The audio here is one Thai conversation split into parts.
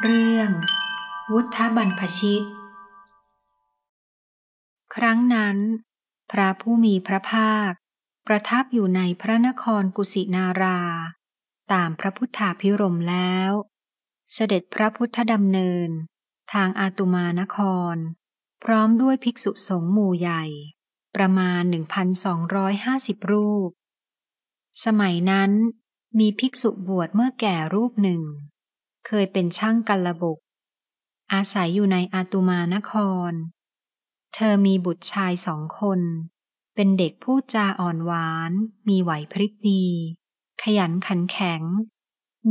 เรื่อง วุฒบรรพชิต ครั้งนั้น พระผู้มีพระภาคประทับอยู่ในพระนครกุสินารา ตามพระพุทธาพิรมแล้ว เสด็จพระพุทธดำเนินทางอาตุมานคร พร้อมด้วยภิกษุสงฆ์หมู่ใหญ่ ประมาณ 1,250 รูป สมัยนั้นมีภิกษุบวชเมื่อแก่รูปหนึ่งเคยเป็นช่างกัลระบก อาศัยอยู่ในอาตุมานคร เธอมีบุตรชายสองคน เป็นเด็กผู้จาอ่อนหวาน มีไหวพริบดีขยันขันแข็ง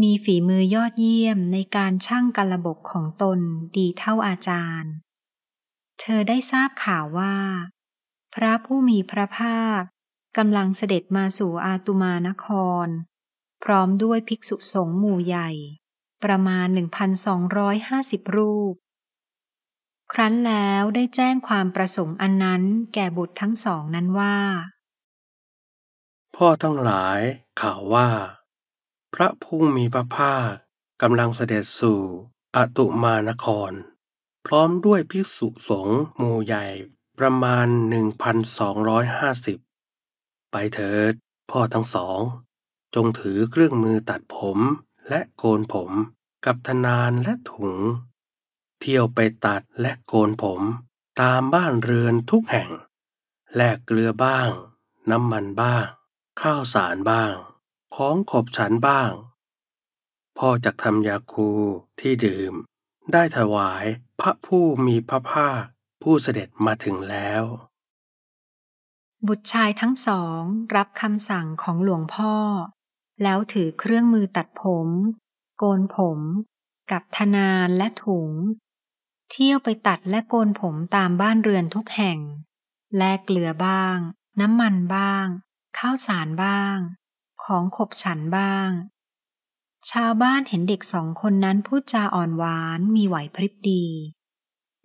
มีฝีมือยอดเยี่ยมในการช่างกัลระบกของตนดีเท่าอาจารย์ เธอได้ทราบข่าวว่า พระผู้มีพระภาคกำลังเสด็จมาสู่อาตุมานคร พร้อมด้วยภิกษุสงฆ์หมู่ใหญ่ประมาณ 1,250 รูป ครั้นแล้วได้แจ้งความประสงค์อันนั้นแก่บุตรทั้งสองนั้นว่า พ่อทั้งหลายข่าวว่า พระผู้มีพระภาคกำลังเสด็จสู่อตุมานคร พร้อมด้วยภิกษุสงฆ์มูใหญ่ประมาณ 1,250 ไปเถิดพ่อทั้งสอง จงถือเครื่องมือตัดผมและโกนผมกับทนานและถุง เที่ยวไปตัดและโกนผมตามบ้านเรือนทุกแห่ง แลกเกลือบ้าง น้ำมันบ้าง ข้าวสารบ้าง ของขบฉันบ้างพ่อจักทำยาคูที่ดื่ม ได้ถวายพระผู้มีพระภาคผู้เสด็จมาถึงแล้ว บุตรชายทั้งสองรับคำสั่งของหลวงพ่อแล้วถือเครื่องมือตัดผม โกนผม กับธนานและถุง เที่ยวไปตัดและโกนผมตามบ้านเรือนทุกแห่ง แลกเกลือบ้าง น้ำมันบ้าง ข้าวสารบ้าง ของขบฉันบ้าง ชาวบ้านเห็นเด็กสองคนนั้นพูดจาอ่อนหวานมีไหวพริบดี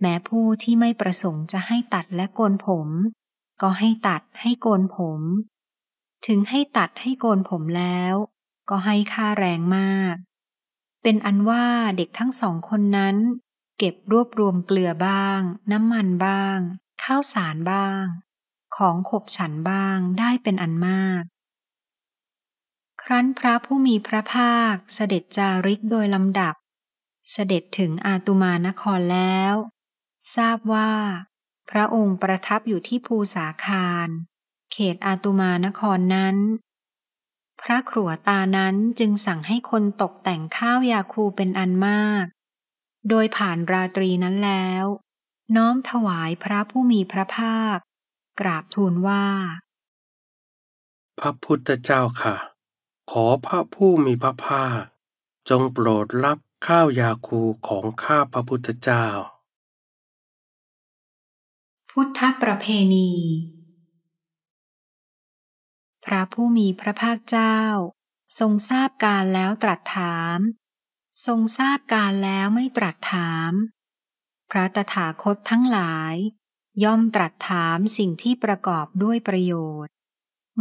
แม้ผู้ที่ไม่ประสงค์จะให้ตัดและโกนผม ก็ให้ตัดให้โกนผมถึงให้ตัดให้โกนผมแล้วก็ให้ค่าแรงมาก เป็นอันว่าเด็กทั้งสองคนนั้น เก็บรวบรวมเกลือบ้าง น้ำมันบ้าง ข้าวสารบ้าง ของขบฉันบ้างได้เป็นอันมาก ครั้นพระผู้มีพระภาคเสด็จจาริกโดยลำดับ เสด็จถึงอาตุมานครแล้ว ทราบว่า พระองค์ประทับอยู่ที่ภูสาคารเขตอาตุมานครนั้น พระครัวตานั้นจึงสั่งให้คนตกแต่งข้าวยาคูเป็นอันมาก โดยผ่านราตรีนั้นแล้ว น้อมถวายพระผู้มีพระภาค กราบทูลว่า พระพุทธเจ้าค่ะ ขอพระผู้มีพระภาคจงโปรดรับข้าวยาคูของข้าพระพุทธเจ้า พุทธประเพณีพระผู้มีพระภาคเจ้า ทรงทราบการแล้วตรัสถาม ทรงทราบการแล้วไม่ตรัสถาม พระตถาคตทั้งหลาย ย่อมตรัสถามสิ่งที่ประกอบด้วยประโยชน์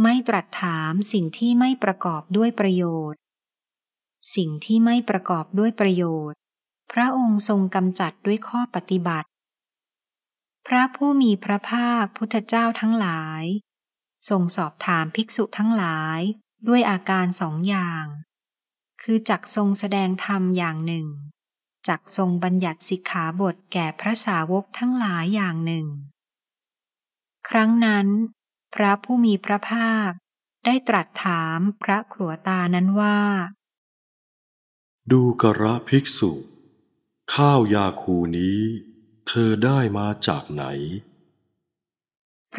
ไม่ตรัสถามสิ่งที่ไม่ประกอบด้วยประโยชน์ สิ่งที่ไม่ประกอบด้วยประโยชน์ พระองค์ทรงกำจัดด้วยข้อปฏิบัติ พระผู้มีพระภาคพุทธเจ้าทั้งหลายทรงสอบถามภิกษุทั้งหลายด้วยอาการสองอย่าง คือจักทรงแสดงธรรมอย่างหนึ่งจักทรงบัญญัติสิกขาบทแก่พระสาวกทั้งหลายอย่างหนึ่ง ครั้งนั้น พระผู้มีพระภาคได้ตรัสถามพระขรัวตานั้นว่า ดูกระภิกษุ ข้าวยาคูนี้เธอได้มาจากไหน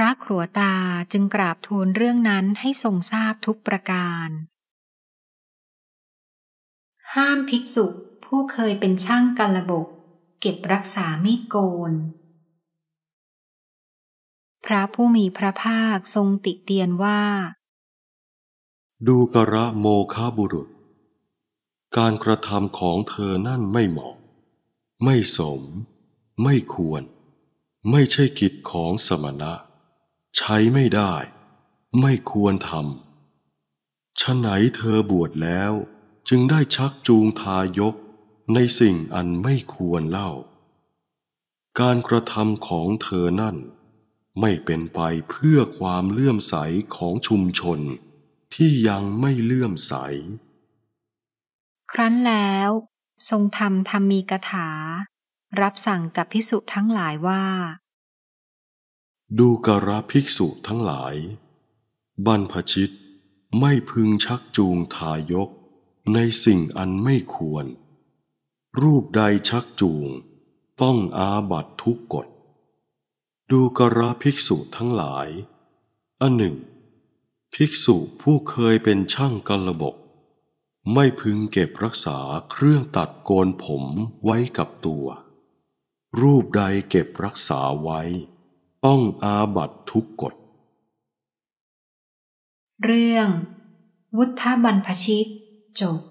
พระครัวตาจึงกราบทูลเรื่องนั้นให้ทรงทราบทุกประการ ห้ามภิกษุผู้เคยเป็นช่างกันระบบเก็บรักษาไม่โกน พระผู้มีพระภาคทรงติเตียนว่า ดูกระโมคาบุรุษ การกระทำของเธอนั่นไม่เหมาะ ไม่สม ไม่ควร ไม่ใช่กิจของสมณะใช้ไม่ได้ ไม่ควรทำฉะไหนเธอบวชแล้ว จึงได้ชักจูงทายกในสิ่งอันไม่ควรเล่า การกระทำของเธอนั่น ไม่เป็นไปเพื่อความเลื่อมใสของชุมชนที่ยังไม่เลื่อมใส ครั้นแล้ว ทรงธรรมธรรมีกถา รับสั่งกับพิสุทั้งหลายว่าดูกระภิกษุทั้งหลาย บรรพชิตไม่พึงชักจูงทายก ในสิ่งอันไม่ควร รูปใดชักจูงต้องอาบัตทุกกฎดูกระภิกษุทั้งหลายอันหนึ่ง ภิกษุผู้เคยเป็นช่างกระบกไม่พึงเก็บรักษาเครื่องตัดโกนผมไว้กับตัว รูปใดเก็บรักษาไว้ต้องอาบัตทุกกฎ เรื่อง วุฒบรรพชิตจบ